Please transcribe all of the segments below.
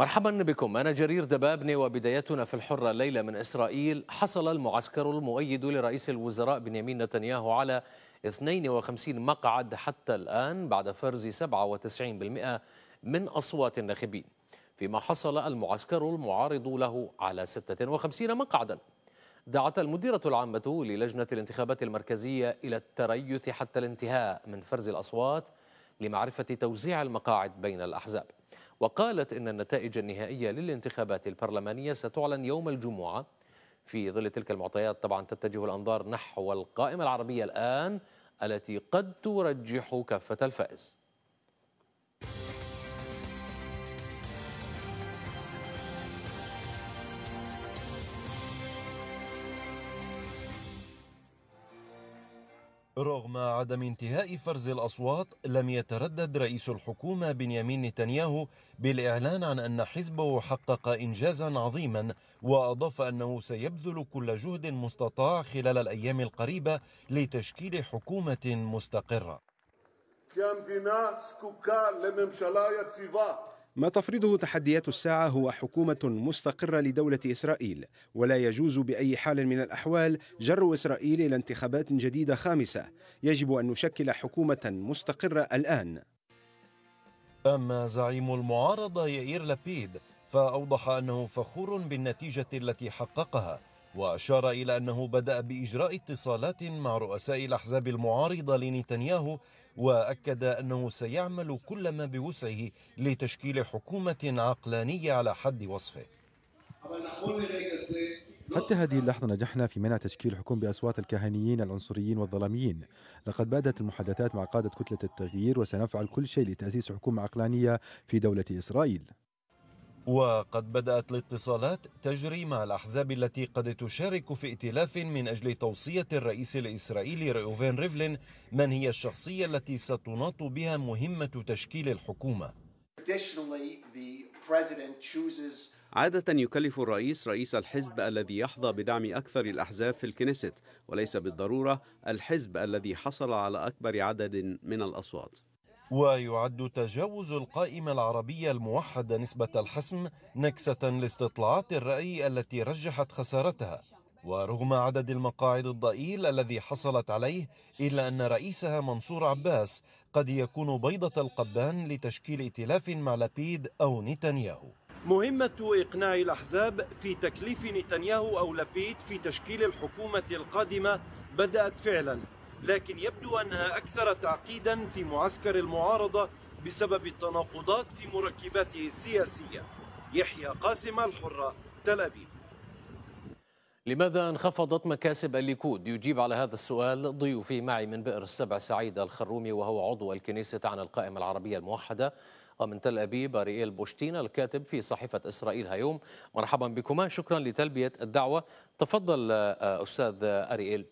مرحبا بكم أنا جرير دبابني وبدايتنا في الحرة الليلة من إسرائيل حصل المعسكر المؤيد لرئيس الوزراء بنيامين نتنياهو على 52 مقعد حتى الآن بعد فرز 97% من أصوات الناخبين فيما حصل المعسكر المعارض له على 56 مقعدا دعت المديرة العامة للجنة الانتخابات المركزية إلى التريث حتى الانتهاء من فرز الأصوات لمعرفة توزيع المقاعد بين الأحزاب وقالت إن النتائج النهائية للانتخابات البرلمانية ستعلن يوم الجمعة في ظل تلك المعطيات طبعا تتجه الأنظار نحو القائمة العربية الآن التي قد ترجح كفة الفائز رغم عدم انتهاء فرز الأصوات لم يتردد رئيس الحكومة بنيامين نتنياهو بالإعلان عن أن حزبه حقق إنجازا عظيما وأضاف أنه سيبذل كل جهد مستطاع خلال الأيام القريبة لتشكيل حكومة مستقرة ما تفرضه تحديات الساعة هو حكومة مستقرة لدولة إسرائيل ولا يجوز بأي حال من الأحوال جر إسرائيل إلى انتخابات جديدة خامسة يجب أن نشكل حكومة مستقرة الآن أما زعيم المعارضة يائير لابيد فأوضح أنه فخور بالنتيجة التي حققها وأشار إلى أنه بدأ بإجراء اتصالات مع رؤساء الأحزاب المعارضة لنتنياهو وأكد أنه سيعمل كل ما بوسعه لتشكيل حكومة عقلانية على حد وصفه حتى هذه اللحظة نجحنا في منع تشكيل حكومة بأصوات الكهنيين العنصريين والظلاميين لقد بدأت المحادثات مع قادة كتلة التغيير وسنفعل كل شيء لتأسيس حكومة عقلانية في دولة إسرائيل وقد بدأت الاتصالات تجري مع الأحزاب التي قد تشارك في ائتلاف من أجل توصية الرئيس الإسرائيلي ريوفين ريفلين من هي الشخصية التي ستناط بها مهمة تشكيل الحكومة عادة يكلف الرئيس رئيس الحزب الذي يحظى بدعم أكثر الأحزاب في الكنيست وليس بالضرورة الحزب الذي حصل على أكبر عدد من الأصوات ويعد تجاوز القائمة العربية الموحدة نسبة الحسم نكسة لاستطلاعات الرأي التي رجحت خسارتها ورغم عدد المقاعد الضئيل الذي حصلت عليه إلا أن رئيسها منصور عباس قد يكون بيضة القبان لتشكيل ائتلاف مع لبيد أو نتنياهو مهمة إقناع الأحزاب في تكليف نتنياهو أو لبيد في تشكيل الحكومة القادمة بدأت فعلاً لكن يبدو أنها أكثر تعقيدا في معسكر المعارضة بسبب التناقضات في مركباته السياسية يحيى قاسم الحرة تل أبيب لماذا انخفضت مكاسب الليكود؟ يجيب على هذا السؤال ضيوفي معي من بئر السبع سعيد الخرومي وهو عضو الكنيسة عن القائمة العربية الموحدة ومن تل أبيب أرييل بوشتينا الكاتب في صحيفة إسرائيل هيوم مرحبا بكما شكرا لتلبية الدعوة تفضل آه، أستاذ أرييل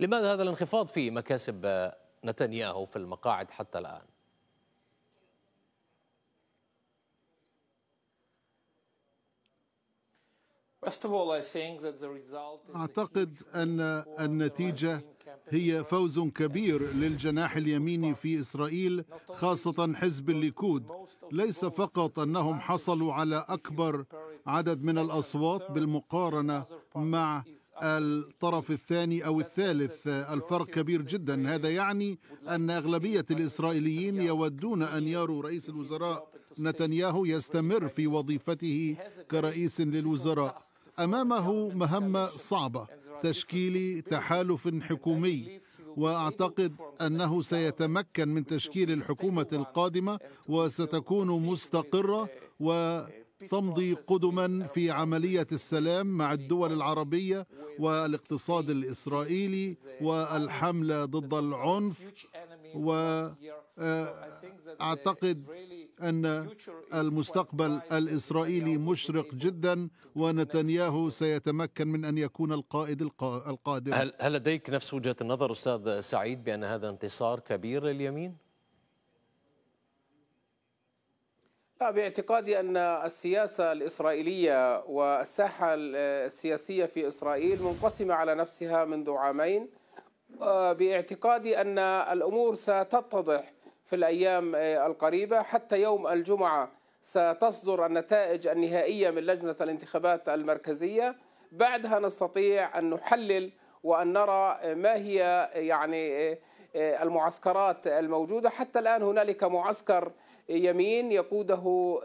لماذا هذا الانخفاض في مكاسب نتنياهو في المقاعد حتى الآن؟ أعتقد أن النتيجة هي فوز كبير للجناح اليميني في إسرائيل خاصة حزب الليكود ليس فقط أنهم حصلوا على أكبر عدد من الأصوات بالمقارنة مع الطرف الثاني او الثالث الفرق كبير جدا هذا يعني ان اغلبيه الاسرائيليين يودون ان يروا رئيس الوزراء نتنياهو يستمر في وظيفته كرئيس للوزراء امامه مهمه صعبه تشكيل تحالف حكومي واعتقد انه سيتمكن من تشكيل الحكومه القادمه وستكون مستقره و تمضي قدما في عملية السلام مع الدول العربية والاقتصاد الإسرائيلي والحملة ضد العنف وأعتقد آه، أن المستقبل الإسرائيلي مشرق جدا ونتنياهو سيتمكن من أن يكون القائد القادم هل لديك نفس وجهة النظر أستاذ سعيد بأن هذا انتصار كبير لليمين؟ لا طيب، باعتقادي أن السياسة الإسرائيلية والساحة السياسية في إسرائيل منقسمة على نفسها منذ عامين آه، باعتقادي أن الأمور ستتضح في الأيام آه، القريبة حتى يوم الجمعة ستصدر النتائج النهائية من لجنة الانتخابات المركزية بعدها نستطيع أن نحلل وأن نرى آه، ما هي يعني المعسكرات الموجودة حتى الآن هنالك معسكر يمين يقوده آه،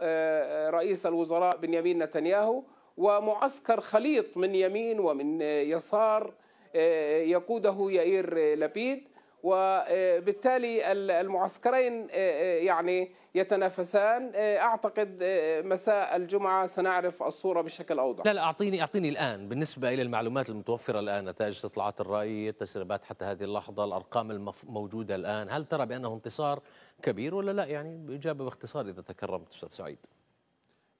آه، رئيس الوزراء بنيامين نتنياهو ومعسكر خليط من يمين ومن يسار آه، يقوده يائير لبيد وبالتالي المعسكرين آه، آه، يعني يتنافسان آه، اعتقد مساء الجمعه سنعرف الصوره بشكل اوضح لا لا اعطيني اعطيني الان بالنسبه الى المعلومات المتوفره الان نتائج استطلاعات الراي التسريبات حتى هذه اللحظه الارقام الموجوده الان هل ترى بانه انتصار كبير ولا لا يعني اجابه باختصار اذا تكرمت استاذ سعيد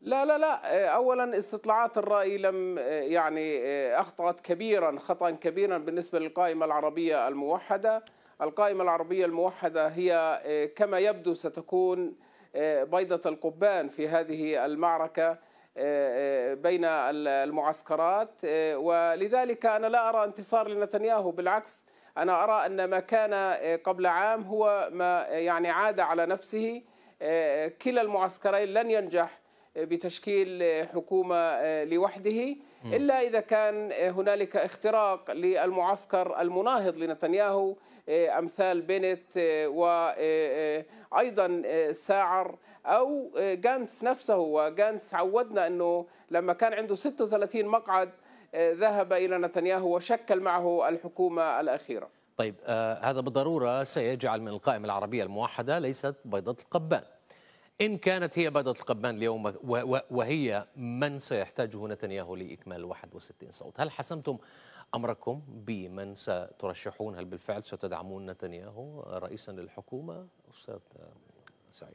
لا لا لا اولا استطلاعات الراي لم يعني اخطات كبيرا خطا كبيرا بالنسبه للقائمه العربيه الموحده القائمة العربية الموحدة هي آه، كما يبدو ستكون آه، بيضة القبان في هذه المعركة آه، بين المعسكرات ولذلك أنا لا أرى انتصار لنتنياهو بالعكس أنا أرى أن ما كان قبل عام هو ما يعني عاد على نفسه كلا المعسكرين لن ينجح بتشكيل حكومه آه، لوحده الا اذا كان آه، هنالك اختراق للمعسكر المناهض لنتنياهو آه، امثال بنت وايضا ساعر او جانس نفسه وجانس عودنا انه لما كان عنده 36 مقعد ذهب الى نتنياهو وشكل معه الحكومه الاخيره. طيب آه هذا بالضروره سيجعل من القائمه العربيه الموحده ليست بيضه القبان. إن كانت هي بدت القبان اليوم وهي من سيحتاجه نتنياهو لإكمال 61 صوت هل حسمتم أمركم بمن سترشحون هل بالفعل ستدعمون نتنياهو رئيسا للحكومة أستاذ سعيد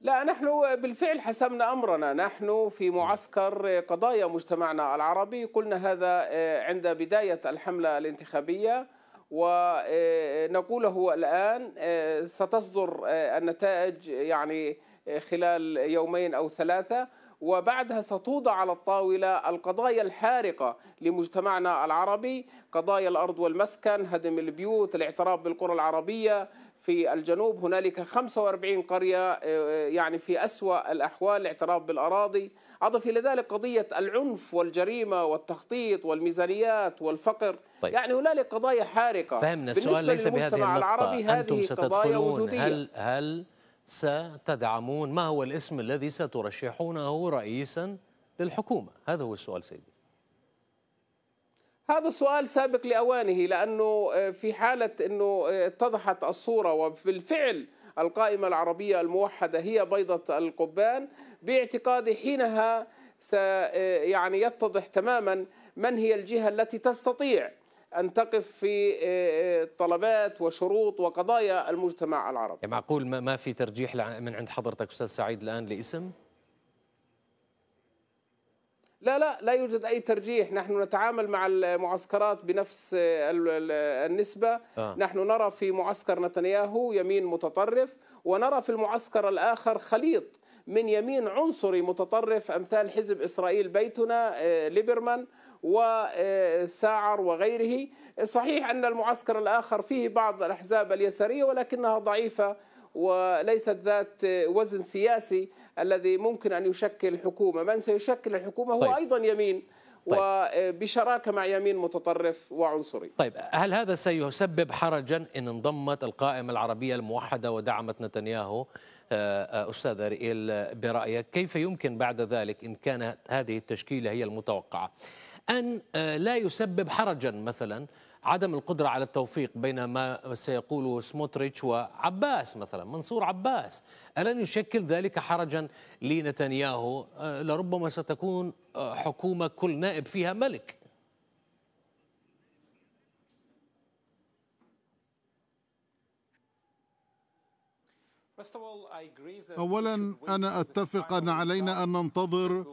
لا نحن بالفعل حسمنا امرنا نحن في معسكر قضايا مجتمعنا العربي قلنا هذا عند بدايه الحمله الانتخابيه ونقوله آه، آه، الآن آه، ستصدر النتائج يعني خلال يومين أو ثلاثة وبعدها ستوضع على الطاولة القضايا الحارقة لمجتمعنا العربي قضايا الأرض والمسكن هدم البيوت الاعتراف بالقرى العربية في الجنوب هنالك 45 قرية آه، آه، يعني في أسوأ الأحوال الاعتراف بالأراضي أضف إلى ذلك قضية العنف والجريمة والتخطيط والميزانيات والفقر طيب. يعني هنالك قضايا حارقة فهمنا السؤال ليس بهذه النقطة العربي أنتم ستدخلون هل, هل ستدعمون ما هو الاسم الذي سترشحونه رئيسا للحكومة هذا هو السؤال سيدي هذا السؤال سابق لأوانه لأنه آه، في حالة أنه آه، اتضحت الصورة وبالفعل القائمة العربية الموحدة هي بيضة القبان باعتقادي حينها آه، يعني يتضح تماما من هي الجهة التي تستطيع أن تقف في طلبات وشروط وقضايا المجتمع العربي يعني معقول ما في ترجيح من عند حضرتك أستاذ سعيد الآن لاسم؟ لا لا لا يوجد أي ترجيح نحن نتعامل مع المعسكرات بنفس النسبة آه. نحن نرى في معسكر نتنياهو يمين متطرف ونرى في المعسكر الآخر خليط من يمين عنصري متطرف أمثال حزب إسرائيل بيتنا آه، ليبرمان وساعر آه، وغيره صحيح أن المعسكر الآخر فيه بعض الأحزاب اليسارية ولكنها ضعيفة وليست ذات وزن سياسي الذي ممكن أن يشكل الحكومة من سيشكل الحكومة هو طيب. أيضا يمين طيب. وبشراكة مع يمين متطرف وعنصري طيب هل هذا سيسبب حرجا إن انضمت القائمة العربية الموحدة ودعمت نتنياهو آه، آه، أستاذ أريئيل برأيك كيف يمكن بعد ذلك إن كانت هذه التشكيلة هي المتوقعة أن آه، لا يسبب حرجا مثلا عدم القدرة على التوفيق بين ما سيقوله سموتريتش وعباس مثلا منصور عباس ألن يشكل ذلك حرجا لنتنياهو آه، لربما ستكون آه، حكومة كل نائب فيها ملك اولا انا اتفق ان علينا ان ننتظر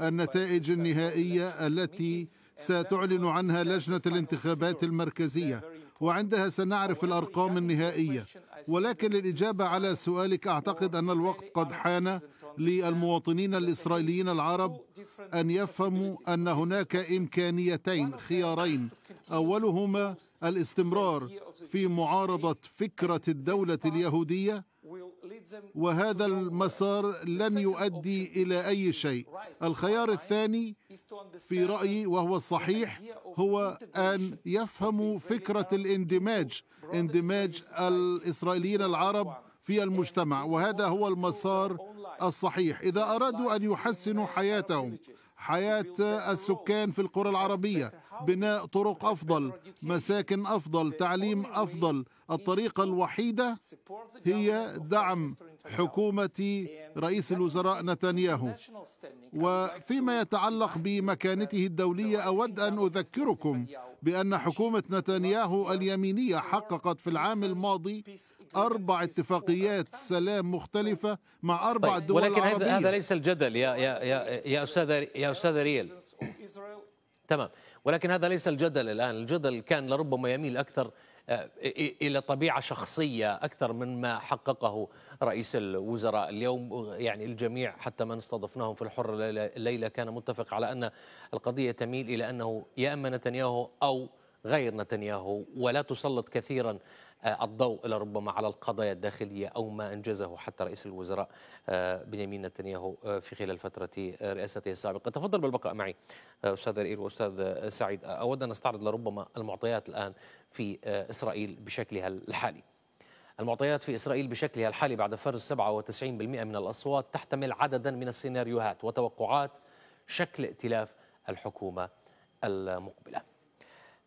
النتائج النهائيه التي ستعلن عنها لجنة الانتخابات المركزية وعندها سنعرف الأرقام النهائية ولكن للإجابة على سؤالك أعتقد أن الوقت قد حان للمواطنين الإسرائيليين العرب أن يفهموا أن هناك إمكانيتين خيارين أولهما الاستمرار في معارضة فكرة الدولة اليهودية وهذا المسار لن يؤدي الى اي شيء الخيار الثاني في رايي وهو الصحيح هو ان يفهموا فكره الاندماج اندماج الاسرائيليين العرب في المجتمع وهذا هو المسار الصحيح اذا ارادوا ان يحسنوا حياتهم حياه السكان في القرى العربيه بناء طرق أفضل مساكن أفضل تعليم أفضل الطريقة الوحيدة هي دعم حكومة رئيس الوزراء نتنياهو وفيما يتعلق بمكانته الدولية أود أن أذكركم بأن حكومة نتنياهو اليمينية حققت في العام الماضي أربع اتفاقيات سلام مختلفة مع أربع طيب دول ولكن العربية. هذا ليس الجدل يا يا يا, يا أستاذ يا أستاذ ريل تمام ولكن هذا ليس الجدل الآن الجدل كان لربما يميل أكثر آه، إلى طبيعة شخصية أكثر مما حققه رئيس الوزراء اليوم أه، يعني الجميع حتى من استضفناهم في الحرة الليلة كان متفق على أن القضية تميل إلى أنه يا أما نتنياهو أو غير نتنياهو ولا تسلط كثيرا آه، الضوء إلى ربما على القضايا الداخلية أو ما أنجزه حتى رئيس الوزراء آه، بنيامين نتنياهو آه، في خلال فترة رئاسته السابقة تفضل بالبقاء معي أستاذ رئيل وأستاذ سعيد أود أن أستعرض لربما المعطيات الآن في إسرائيل بشكلها الحالي المعطيات في إسرائيل بشكلها الحالي بعد فرز 97% من الأصوات تحتمل عددا من السيناريوهات وتوقعات شكل ائتلاف الحكومة المقبله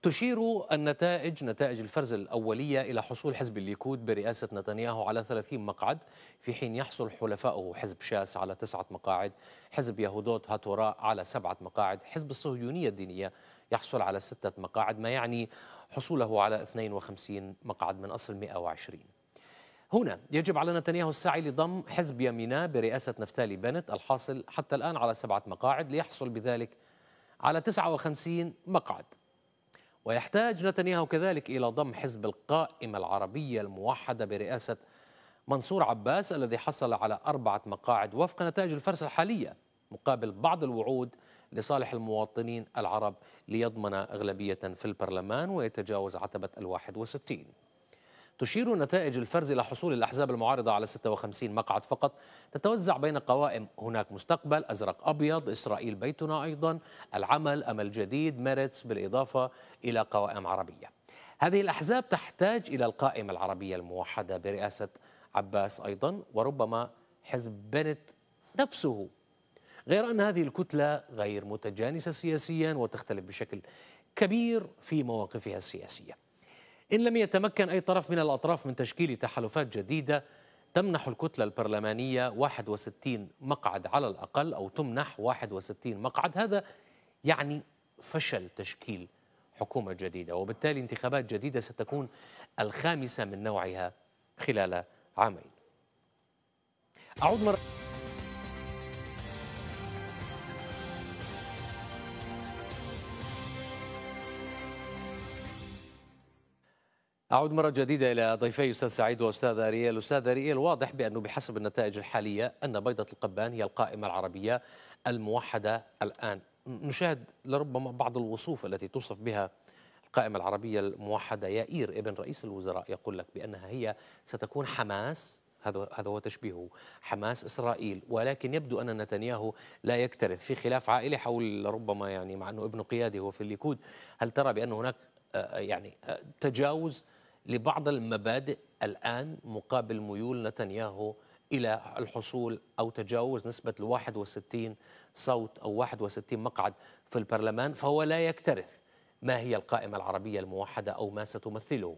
تشير النتائج نتائج الفرز الأولية إلى حصول حزب الليكود برئاسة نتنياهو على 30 مقعد في حين يحصل حلفائه حزب شاس على تسعة مقاعد حزب يهودوت هاتوراء على سبعة مقاعد حزب الصهيونية الدينية يحصل على ستة مقاعد ما يعني حصوله على 52 مقعد من أصل 120 هنا يجب على نتنياهو السعي لضم حزب يمينا برئاسة نفتالي بنت الحاصل حتى الآن على سبعة مقاعد ليحصل بذلك على 59 مقعد ويحتاج نتنياهو كذلك إلى ضم حزب القائمة العربية الموحدة برئاسة منصور عباس الذي حصل على أربعة مقاعد وفق نتائج الفرس الحالية مقابل بعض الوعود لصالح المواطنين العرب ليضمن أغلبية في البرلمان ويتجاوز عتبة الواحد وستين تشير نتائج الفرز إلى حصول الأحزاب المعارضة على 56 مقعد فقط تتوزع بين قوائم هناك مستقبل أزرق أبيض إسرائيل بيتنا أيضا العمل أمل جديد ميرتس بالإضافة إلى قوائم عربية هذه الأحزاب تحتاج إلى القائمة العربية الموحدة برئاسة عباس أيضا وربما حزب بنت نفسه غير أن هذه الكتلة غير متجانسة سياسيا وتختلف بشكل كبير في مواقفها السياسيه إن لم يتمكن أي طرف من الأطراف من تشكيل تحالفات جديدة تمنح الكتلة البرلمانية 61 مقعد على الأقل أو تمنح 61 مقعد هذا يعني فشل تشكيل حكومة جديدة وبالتالي انتخابات جديدة ستكون الخامسة من نوعها خلال عامين أعود مرة أعود مرة جديدة إلى ضيفي أستاذ سعيد وأستاذ أريال أستاذ أريال واضح بأنه بحسب النتائج الحالية أن بيضة القبان هي القائمة العربية الموحدة الآن نشاهد لربما بعض الوصوف التي توصف بها القائمة العربية الموحدة يائير ابن رئيس الوزراء يقول لك بأنها هي ستكون حماس هذا هذا هو تشبيهه حماس اسرائيل ولكن يبدو ان نتنياهو لا يكترث في خلاف عائلي حول ربما يعني مع انه ابن قيادي هو في الليكود هل ترى بان هناك آه، يعني آه، تجاوز لبعض المبادئ الآن مقابل ميول نتنياهو إلى الحصول أو تجاوز نسبة ال 61 صوت أو 61 مقعد في البرلمان فهو لا يكترث ما هي القائمة العربية الموحدة أو ما ستمثله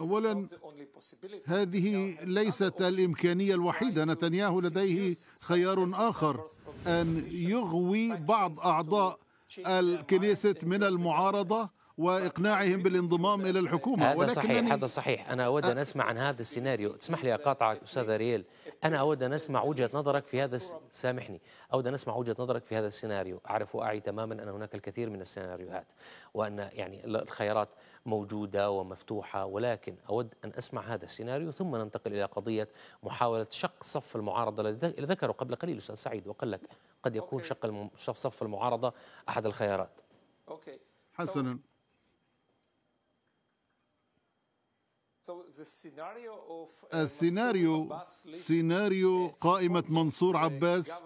اولا هذه ليست الامكانيه الوحيده نتنياهو لديه خيار اخر ان يغوي بعض اعضاء الكنيسة من المعارضة واقناعهم بالانضمام الى الحكومه هذا صحيح هذا صحيح انا اود ان اسمع عن هذا السيناريو تسمح لي اقاطعك استاذ ريال انا اود ان اسمع وجهه نظرك في هذا الس... سامحني اود ان اسمع وجهه نظرك في هذا السيناريو اعرف واعي تماما ان هناك الكثير من السيناريوهات وان يعني الخيارات موجوده ومفتوحه ولكن اود ان اسمع هذا السيناريو ثم ننتقل الى قضيه محاوله شق صف المعارضه الذي ذكره قبل قليل استاذ سعيد وقال لك قد يكون شق صف المعارضه احد الخيارات اوكي حسنا السيناريو سيناريو uh, قائمة منصور عباس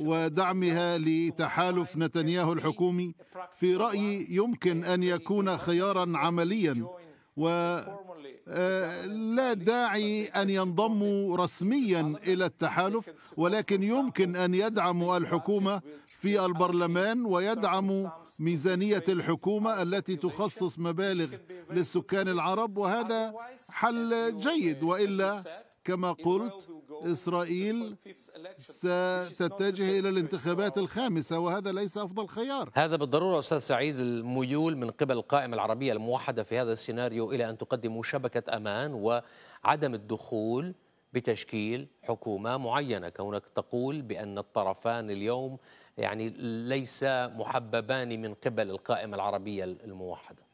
ودعمها لتحالف نتنياهو الحكومي في رأيي يمكن أن يكون خيارا عمليا و لا داعي أن ينضموا رسميا إلى التحالف ولكن يمكن أن يدعموا الحكومة في البرلمان ويدعموا ميزانية الحكومة التي تخصص مبالغ للسكان العرب وهذا حل جيد وإلا كما قلت إسرائيل ستتجه إلى الانتخابات الخامسة وهذا ليس أفضل خيار هذا بالضرورة أستاذ سعيد الميول من قبل القائمة العربية الموحدة في هذا السيناريو إلى أن تقدم شبكة أمان وعدم الدخول بتشكيل حكومة معينة كونك تقول بأن الطرفان اليوم يعني ليس محببان من قبل القائمة العربية الموحدة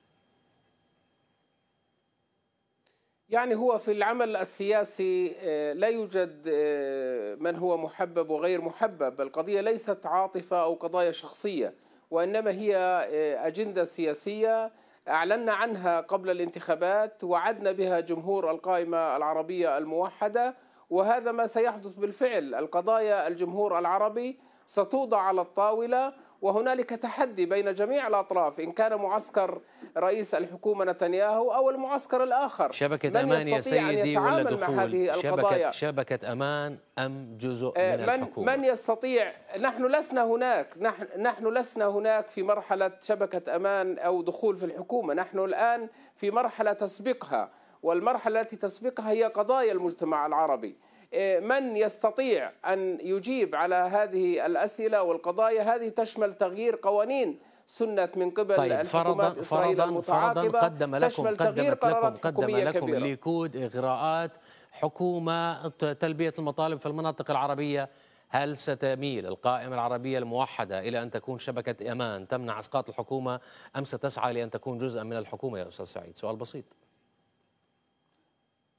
يعني هو في العمل السياسي آه، لا يوجد آه، من هو محبب وغير محبب القضية ليست عاطفة أو قضايا شخصية وإنما هي آه، أجندة سياسية أعلنا عنها قبل الانتخابات وعدنا بها جمهور القائمة العربية الموحدة وهذا ما سيحدث بالفعل القضايا الجمهور العربي ستوضع على الطاولة وهنالك تحدي بين جميع الأطراف إن كان معسكر رئيس الحكومة نتنياهو أو المعسكر الآخر شبكة أمان يا سيدي ولا دخول مع هذه شبكة, شبكة أمان أم جزء آه، من, من الحكومة من يستطيع نحن لسنا هناك نحن, نحن لسنا هناك في مرحلة شبكة أمان أو دخول في الحكومة نحن الآن في مرحلة تسبقها والمرحلة التي تسبقها هي قضايا المجتمع العربي إيه، من يستطيع أن يجيب على هذه الأسئلة والقضايا هذه تشمل تغيير قوانين سنت من قبل طيب الحكومات فرضاً فرضاً فرضاً قدم لكم تشمل لكم قدم لكم ليكود إغراءات حكومة تلبية المطالب في المناطق العربية هل ستميل القائمة العربية الموحدة إلى أن تكون شبكة أمان تمنع إسقاط الحكومة أم ستسعى لأن تكون جزءا من الحكومة يا أستاذ سعيد سؤال بسيط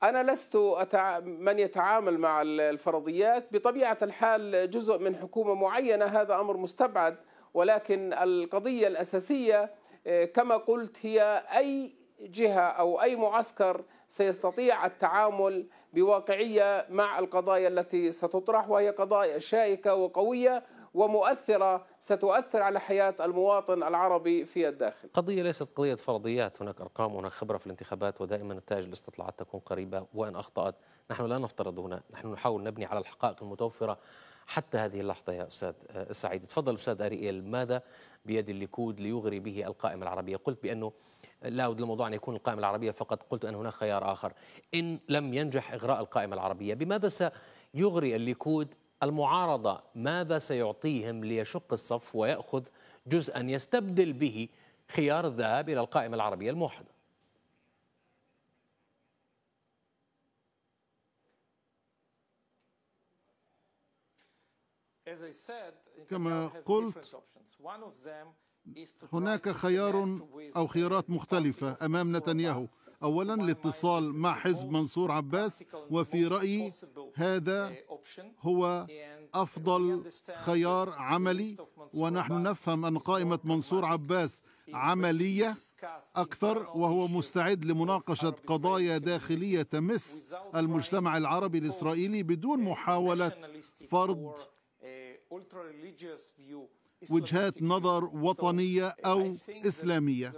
أنا لست من يتعامل مع الفرضيات بطبيعة الحال جزء من حكومة معينة هذا أمر مستبعد ولكن القضية الأساسية آه، كما قلت هي أي جهة أو أي معسكر سيستطيع التعامل بواقعية مع القضايا التي ستطرح وهي قضايا شائكة وقوية ومؤثرة ستؤثر على حياة المواطن العربي في الداخل قضية ليست قضية فرضيات هناك أرقام وهناك خبرة في الانتخابات ودائما نتائج الاستطلاعات تكون قريبة وإن أخطأت نحن لا نفترض هنا نحن نحاول نبني على الحقائق المتوفرة حتى هذه اللحظة يا أستاذ آه، سعيد تفضل أستاذ أريئيل ماذا بيد الليكود ليغري به القائمة العربية قلت بأنه لا أود الموضوع أن يكون القائمة العربية فقط قلت أن هناك خيار آخر إن لم ينجح إغراء القائمة العربية بماذا سيغري الليكود المعارضة ماذا سيعطيهم ليشق الصف ويأخذ جزءا يستبدل به خيار الذهاب إلى القائمة العربية الموحدة كما قلت هناك خيار أو خيارات مختلفة أمام نتنياهو أولا الاتصال مع حزب منصور عباس وفي رأيي هذا هو أفضل خيار عملي ونحن نفهم أن قائمة منصور عباس عملية أكثر وهو مستعد لمناقشة قضايا داخلية تمس المجتمع العربي الإسرائيلي بدون محاولة فرض وجهات نظر وطنيه او اسلاميه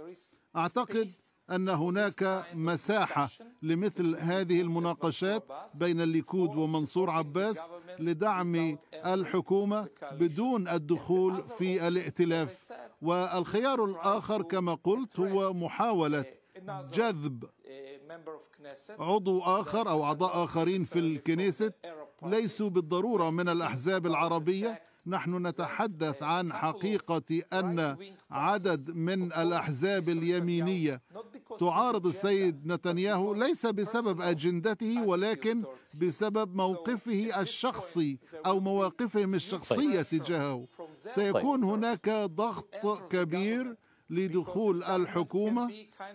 اعتقد ان هناك مساحه لمثل هذه المناقشات بين الليكود ومنصور عباس لدعم الحكومه بدون الدخول في الائتلاف والخيار الاخر كما قلت هو محاوله جذب عضو آخر أو أعضاء آخرين في الكنيسة ليسوا بالضرورة من الأحزاب العربية نحن نتحدث عن حقيقة أن عدد من الأحزاب اليمينية تعارض السيد نتنياهو ليس بسبب أجندته ولكن بسبب موقفه الشخصي أو مواقفهم الشخصية تجاهه سيكون طيب. هناك ضغط كبير لدخول الحكومة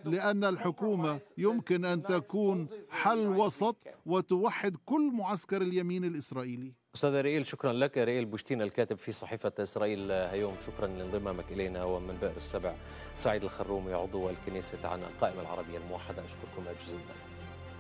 لأن الحكومة يمكن أن تكون حل وسط وتوحد كل معسكر اليمين الإسرائيلي أستاذ رئيل شكرا لك رئيل بوشتين الكاتب في صحيفة إسرائيل هيوم شكرا لانضمامك إلينا ومن بئر السبع سعيد الخرومي عضو الكنيسة عن القائمة العربية الموحدة أشكركم جزيلا